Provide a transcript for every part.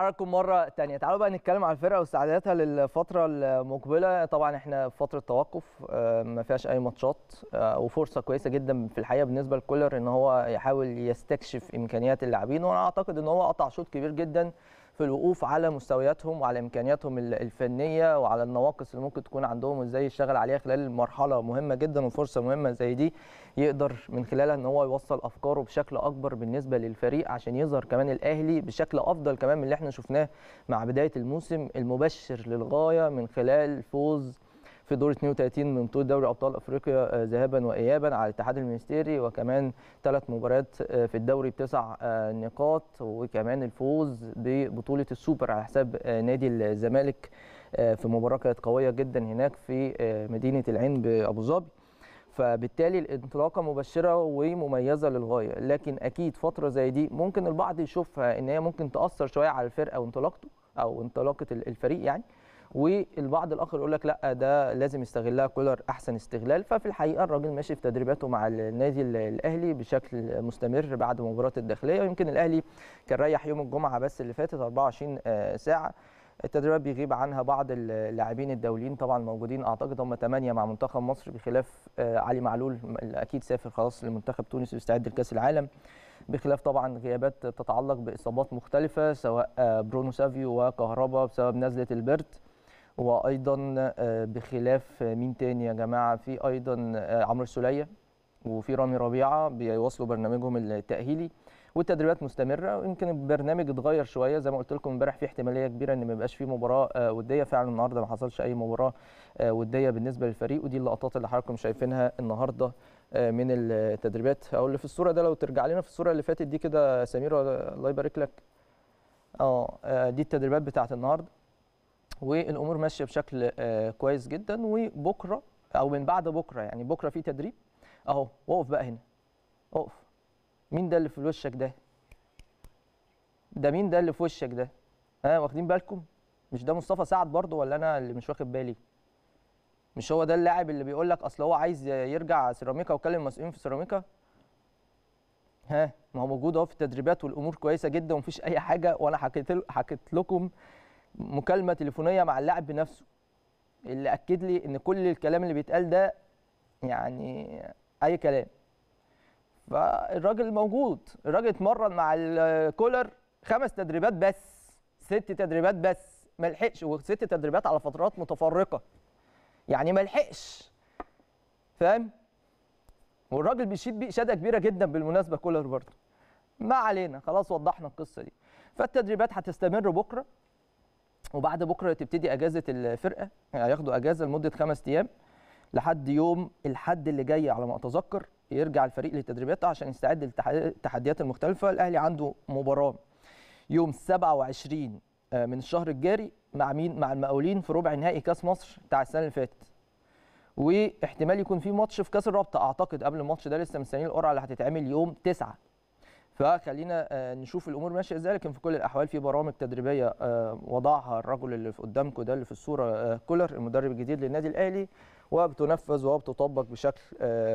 حضراتكم مره ثانيه تعالوا بقى نتكلم على الفرقه واستعداداتها للفتره المقبله طبعا احنا في فتره توقف آه، ما فيهاش اي ماتشات آه، وفرصه كويسه جدا في الحقيقه بالنسبه لكولر ان هو يحاول يستكشف امكانيات اللاعبين وانا اعتقد ان هو قطع شوط كبير جدا في الوقوف على مستوياتهم وعلى امكانياتهم الفنيه وعلى النواقص اللي ممكن تكون عندهم وازاي يشتغل عليها خلال مرحله مهمه جدا وفرصه مهمه زي دي يقدر من خلالها ان هو يوصل افكاره بشكل اكبر بالنسبه للفريق عشان يظهر كمان الاهلي بشكل افضل كمان من اللي احنا شفناه مع بدايه الموسم المبشر للغايه من خلال فوز في دور 32 من بطوله دوري ابطال افريقيا آه، ذهابا وايابا على الاتحاد المنستيري وكمان ثلاث مباريات آه، في الدوري بتسع آه، نقاط وكمان الفوز ببطوله السوبر على حساب نادي الزمالك في مباراه كانت قويه جدا هناك في مدينه العين بابو ظبي فبالتالي الانطلاقه مبشره ومميزه للغايه لكن اكيد فتره زي دي ممكن البعض يشوفها ان هي ممكن تاثر شويه على الفرقه وانطلاقته او انطلاقه الفريق يعني والبعض الاخر يقول لك لا ده لازم يستغلها كولر احسن استغلال ففي الحقيقه الراجل ماشي في تدريباته مع النادي الاهلي بشكل مستمر بعد مباراه الداخليه ويمكن الاهلي كان ريح يوم الجمعه بس اللي فاتت 24 آه، ساعه التدريبات بيغيب عنها بعض اللاعبين الدوليين طبعا موجودين اعتقد هم ثمانيه مع منتخب مصر بخلاف آه، علي معلول اكيد سافر خلاص لمنتخب تونس ويستعد لكاس العالم بخلاف طبعا غيابات تتعلق باصابات مختلفه سواء آه، برونو سافيو وكهربا بسبب نزله البرت وايضا آه، بخلاف آه، مين تاني يا جماعه في ايضا آه، عمرو السوليه وفي رامي ربيعه بيواصلوا برنامجهم التاهيلي والتدريبات مستمره ويمكن البرنامج اتغير شويه زي ما قلت لكم امبارح في احتماليه كبيره ان ما يبقاش في مباراه وديه فعلا النهارده ما حصلش اي مباراه وديه بالنسبه للفريق ودي اللقطات اللي حضراتكم شايفينها النهارده من التدريبات او اللي في الصوره ده لو ترجع لنا في الصوره اللي فاتت دي كده سمير الله يبارك لك اه دي التدريبات بتاعت النهارده والامور ماشيه بشكل آه، كويس جدا وبكره او من بعد بكره يعني بكره في تدريب اهو وقف بقى هنا اقف مين ده اللي في وشك ده ده مين ده اللي في وشك ده ها واخدين بالكم مش ده مصطفى سعد برضه ولا انا اللي مش واخد بالي مش هو ده اللاعب اللي بيقول لك اصل هو عايز يرجع سيراميكا وكلم المسؤولين في سيراميكا ها ما هو موجود اهو في التدريبات والامور كويسه جدا ومفيش اي حاجه وانا حكيت حكيت لكم مكالمه تليفونيه مع اللاعب بنفسه اللي اكد لي ان كل الكلام اللي بيتقال ده يعني اي كلام فالراجل موجود الراجل اتمرن مع الكولر خمس تدريبات بس ست تدريبات بس ما لحقش وست تدريبات على فترات متفرقه يعني ما لحقش فاهم والراجل بيشيد بيه اشاده كبيره جدا بالمناسبه كولر برضه ما علينا خلاص وضحنا القصه دي فالتدريبات هتستمر بكره وبعد بكره تبتدي اجازه الفرقه يعني هياخدوا اجازه لمده خمس ايام لحد يوم الحد اللي جاي على ما اتذكر يرجع الفريق للتدريبات عشان يستعد للتحديات المختلفه الاهلي عنده مباراه يوم 27 آه، من الشهر الجاري مع مين مع المقاولين في ربع نهائي كاس مصر بتاع السنه اللي فاتت واحتمال يكون في ماتش في كاس الرابطه اعتقد قبل الماتش ده لسه مستنيين القرعه اللي هتتعمل يوم 9 فخلينا آه، نشوف الامور ماشيه ازاي لكن في كل الاحوال في برامج تدريبيه آه، وضعها الرجل اللي قدامكم ده اللي في الصوره كولر آه، المدرب الجديد للنادي الاهلي وبتنفذ وبتطبق بشكل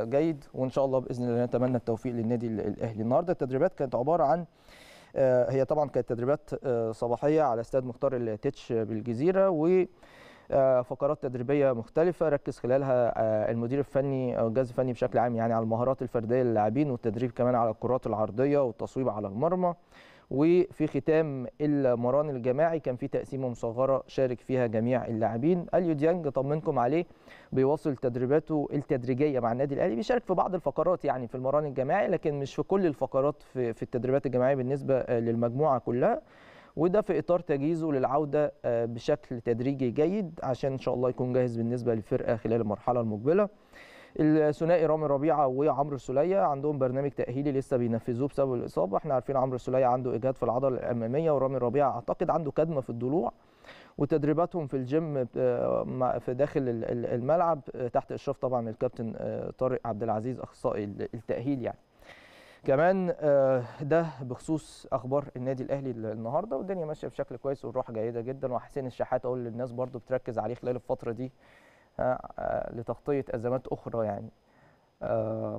جيد وان شاء الله باذن الله نتمنى التوفيق للنادي الاهلي النهارده التدريبات كانت عباره عن هي طبعا كانت تدريبات صباحيه على استاد مختار التتش بالجزيره و آه، فقرات تدريبيه مختلفه ركز خلالها آه، المدير الفني او الجهاز الفني بشكل عام يعني على المهارات الفرديه للاعبين والتدريب كمان على الكرات العرضيه والتصويب على المرمى وفي ختام المران الجماعي كان في تقسيمه مصغره شارك فيها جميع اللاعبين اليو ديانج طمنكم عليه بيواصل تدريباته التدريجيه مع النادي الاهلي بيشارك في بعض الفقرات يعني في المران الجماعي لكن مش في كل الفقرات في, في التدريبات الجماعيه بالنسبه للمجموعه كلها وده في اطار تجهيزه للعوده آه، بشكل تدريجي جيد عشان ان شاء الله يكون جاهز بالنسبه للفرقه خلال المرحله المقبله الثنائي رامي ربيعه وعمرو سلية عندهم برنامج تاهيلي لسه بينفذوه بسبب الاصابه احنا عارفين عمرو سلية عنده اجهاد في العضله الاماميه ورامي ربيعه اعتقد عنده كدمه في الضلوع وتدريباتهم في الجيم آه، في داخل الملعب آه، تحت اشراف طبعا الكابتن طارق عبد العزيز اخصائي التاهيل يعني كمان آه، ده بخصوص اخبار النادي الاهلي النهارده والدنيا ماشيه بشكل كويس والروح جيده جدا وحسين الشحات اقول للناس برضو بتركز عليه خلال الفتره دي آه، آه، لتغطيه ازمات اخرى يعني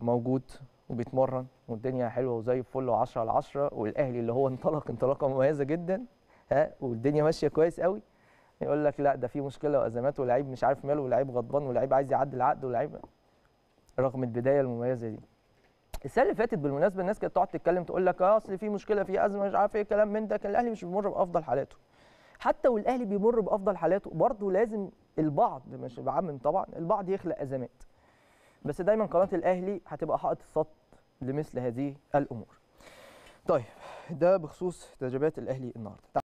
موجود وبيتمرن والدنيا حلوه وزي الفل و10 على 10 والاهلي اللي هو انطلق انطلاقه مميزه جدا ها والدنيا ماشيه كويس قوي يقول لك لا ده في مشكله وازمات ولاعيب مش عارف ماله ولاعيب غضبان ولاعيب عايز يعدل عقد ولاعيب رغم البدايه المميزه دي السنه اللي فاتت بالمناسبه الناس كانت تقعد تتكلم تقول لك اه اصل في مشكله في ازمه مش عارف ايه كلام من ده كان الاهلي مش بيمر بافضل حالاته حتى والاهلي بيمر بافضل حالاته برضه لازم البعض مش بعمم طبعا البعض يخلق ازمات بس دايما قناه الاهلي هتبقى حائط الصد لمثل هذه الامور طيب ده بخصوص تجربات الاهلي النهارده